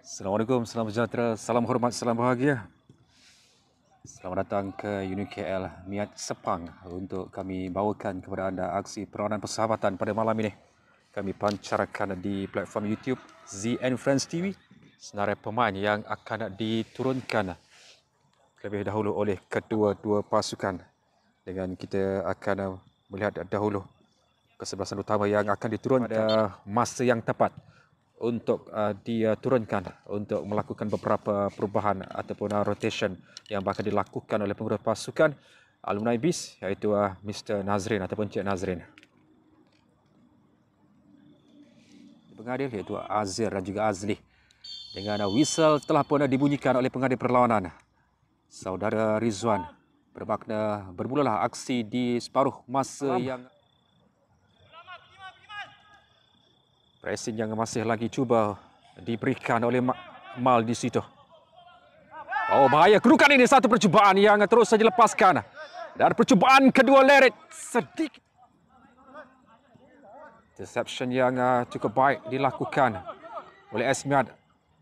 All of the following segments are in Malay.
Assalamualaikum, salam sejahtera, salam hormat, salam bahagia. Selamat datang ke UNIKL Miat Sepang untuk kami bawakan kepada anda aksi perlawanan persahabatan pada malam ini. Kami pancarkan di platform YouTube ZN Friends TV senarai pemain yang akan diturunkan lebih dahulu oleh kedua-dua pasukan dengan kita akan melihat dahulu kesebelasan utama yang akan diturunkan pada masa yang tepat untuk uh, turunkan, untuk melakukan beberapa perubahan ataupun uh, rotation yang akan dilakukan oleh pengurus pasukan alumni BIS iaitu uh, Mr. Nazrin ataupun Cik Nazrin. Pengadil iaitu Azir dan juga Azli dengan uh, whistle telah pun uh, dibunyikan oleh pengadil perlawanan. Saudara Rizwan bermakna bermulalah aksi di separuh masa Alam. yang Pressing yang masih lagi cuba diberikan oleh Mal di situ. Oh bahaya kerukan ini satu percubaan yang terus saja lepaskan. Dan percubaan kedua Lerit sedikit. Deception yang uh, cukup baik dilakukan oleh Esmiad.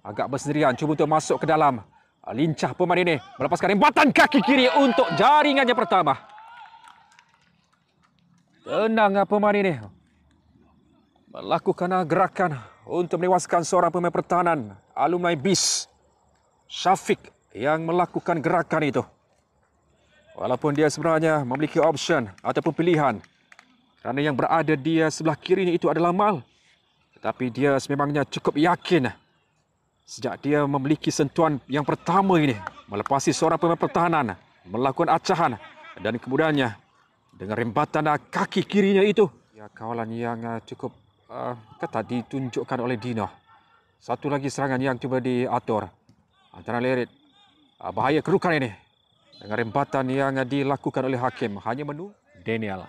Agak bersendirian cuba untuk masuk ke dalam. Uh, lincah pemain ini melepaskan rembatan kaki kiri untuk jaringannya pertama. Tenang uh, pemain ini melakukan gerakan untuk menewaskan seorang pemain pertahanan alumni BIS Syafiq yang melakukan gerakan itu. Walaupun dia sebenarnya memiliki option ataupun pilihan kerana yang berada dia sebelah kirinya itu adalah Mal. Tetapi dia sememangnya cukup yakin sejak dia memiliki sentuhan yang pertama ini melepasi seorang pemain pertahanan melakukan acahan dan kemudiannya dengan rembatan kaki kirinya itu. Ya kawalan yang eh, cukup uh, ah, kata ditunjukkan oleh Dino. Satu lagi serangan yang cuba diatur. Antara Lerit Uh, ah, bahaya kerukan ini. Dengan rembatan yang dilakukan oleh Hakim. Hanya menu Daniel.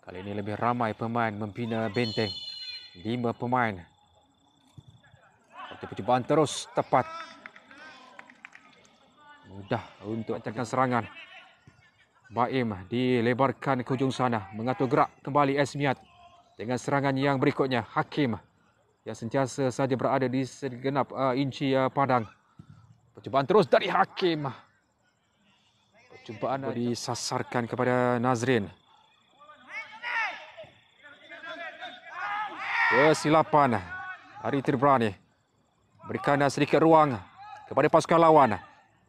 Kali ini lebih ramai pemain membina benteng. Lima pemain. Satu percubaan terus tepat. Mudah untuk atakan serangan. Baim dilebarkan ke hujung sana. Mengatur gerak kembali Esmiat dengan serangan yang berikutnya Hakim yang sentiasa saja berada di segenap uh, inci uh, padang percubaan terus dari Hakim percubaan dari sasarkan kepada Nazrin kesilapan Ari Tirbrani berikan sedikit ruang kepada pasukan lawan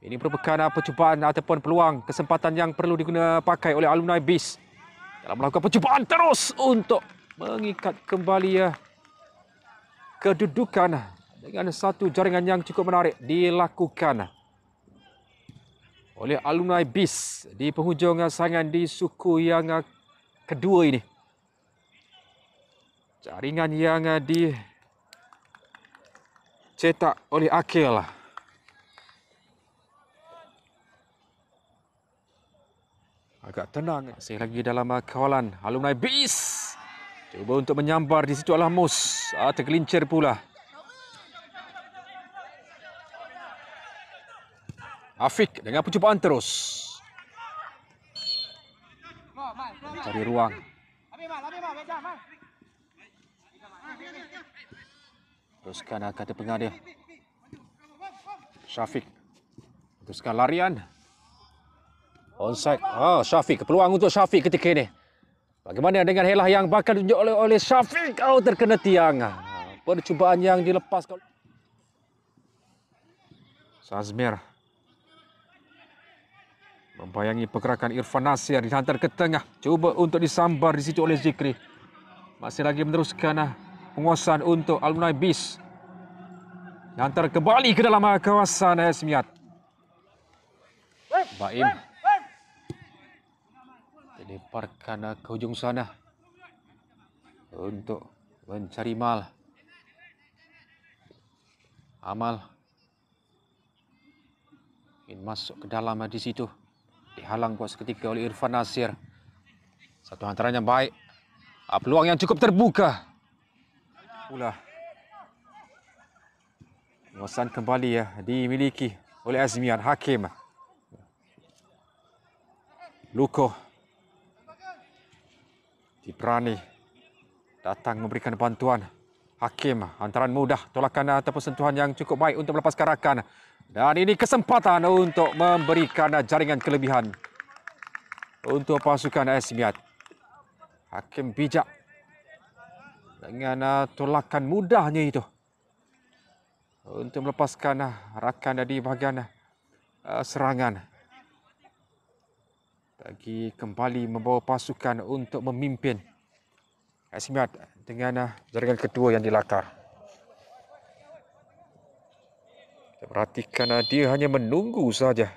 ini merupakan percubaan ataupun peluang kesempatan yang perlu digunakan pakai oleh alumni BIS dalam melakukan percubaan terus untuk mengikat kembali ya kedudukan dengan satu jaringan yang cukup menarik dilakukan oleh alumni bis di penghujung saingan di suku yang kedua ini. Jaringan yang di cetak oleh Akil. Agak tenang. Masih lagi dalam kawalan alumni bis. Cuba untuk menyambar di situ adalah Mus. Ah, tergelincir pula. Afiq dengan percubaan terus. Cari ruang. Teruskan ah, kata pengar dia. Syafiq. Teruskan larian. Onside. Oh, Syafiq. Peluang untuk Syafiq ketika ini. Bagaimana dengan helah yang bakal tunjuk oleh oleh Syafiq oh, terkena tiang. Ah, percubaan yang dilepas kalau Sazmir membayangi pergerakan Irfan Nasir dihantar ke tengah cuba untuk disambar di situ oleh Zikri masih lagi meneruskan ah, penguasaan untuk Alumni Bis dihantar kembali ke dalam ah, kawasan Esmiat eh, Baim Baim kita leparkan lah ke hujung sana untuk mencari mal amal ingin masuk ke dalam lah di situ dihalang kuat seketika oleh Irfan Nasir satu antaranya baik ah, peluang yang cukup terbuka pula Nuasan kembali ya dimiliki oleh Azmiar Hakim. Luko di diberani datang memberikan bantuan. Hakim antaran mudah tolakan ataupun sentuhan yang cukup baik untuk melepaskan rakan. Dan ini kesempatan untuk memberikan jaringan kelebihan untuk pasukan Esmiat Hakim bijak dengan uh, tolakan mudahnya itu untuk melepaskan uh, rakan di bahagian uh, serangan lagi kembali membawa pasukan untuk memimpin Esmiat dengan ah, jaringan kedua yang dilakar. Kita perhatikan ah, dia hanya menunggu saja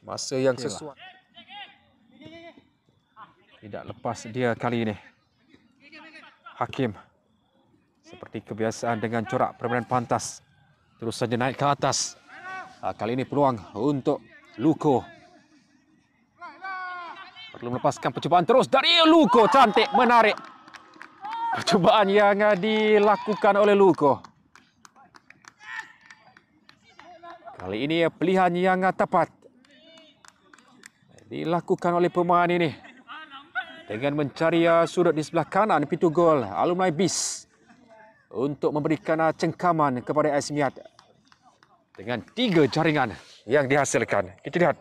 masa yang sesuai. Tidak lepas dia kali ini. Hakim. Seperti kebiasaan dengan corak permainan pantas. Terus saja naik ke atas. Ah, kali ini peluang untuk Luko perlu melepaskan percubaan terus dari Luko cantik menarik percubaan yang dilakukan oleh Luko kali ini pilihan yang tepat dilakukan oleh pemain ini dengan mencari uh, sudut di sebelah kanan pintu gol alumni bis untuk memberikan uh, cengkaman kepada Asmiat dengan tiga jaringan yang dihasilkan kita lihat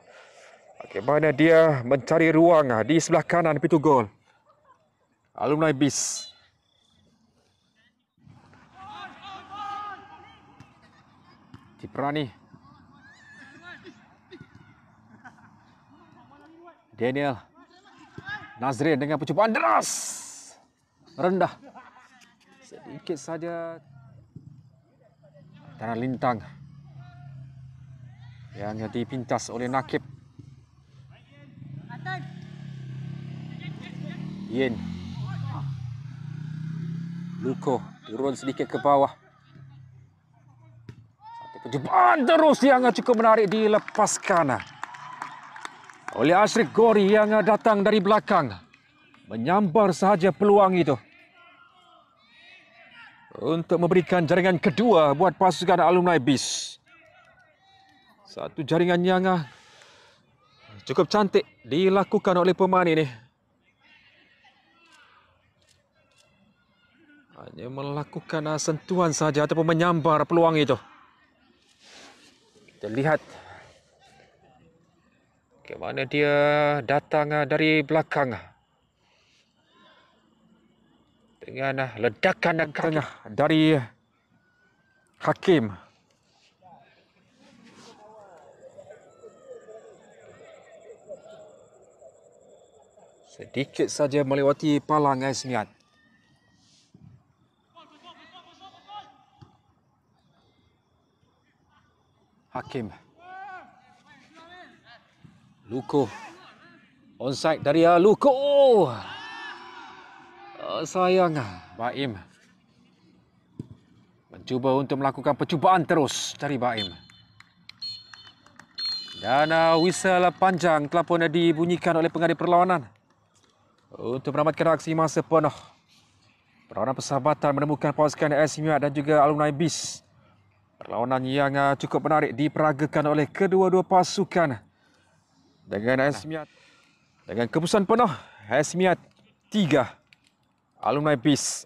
Bagaimana dia mencari ruang ah, di sebelah kanan pintu gol. Alumni bis. Ciprani. Daniel. Nazrin dengan percubaan deras. Rendah. Sedikit saja. Antara lintang. Yang dipintas oleh Nakib. Yen, Luko turun sedikit ke bawah. Satu penjebaan terus yang cukup menarik dilepaskan. Oleh Ashrik Gori yang datang dari belakang. Menyambar sahaja peluang itu. Untuk memberikan jaringan kedua buat pasukan alumni BIS. Satu jaringan yang ah, cukup cantik dilakukan oleh pemain ini. Hanya melakukan sentuhan saja ataupun menyambar peluang itu. Kita lihat bagaimana dia datang ah, dari belakang. Ah. Dengan ah, ledakan dan kaki dari Hakim. Sedikit saja melewati palang Aismiat. Eh, Hakim. Luko. Onside dari ah, Luko. Oh, sayang. Ah, Baim. Mencuba untuk melakukan percubaan terus dari Baim. Dan uh, whistle panjang telah pun dibunyikan oleh pengadil perlawanan. Untuk meramatkan aksi masa penuh. Perlawanan persahabatan menemukan pasukan AS dan juga alumni BIS Perlawanan yang ah, cukup menarik diperagakan oleh kedua-dua pasukan. Dengan Hasmiat dengan kepusan penuh Hasmiat 3 Alumni Bis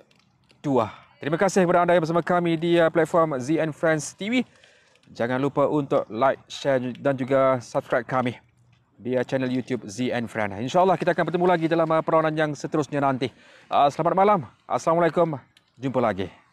2. Terima kasih kepada anda yang bersama kami di ah, platform ZN Friends TV. Jangan lupa untuk like, share dan juga subscribe kami di ah, channel YouTube ZN Friends. Insya-Allah kita akan bertemu lagi dalam perlawanan yang seterusnya nanti. Selamat malam. Assalamualaikum. Jumpa lagi.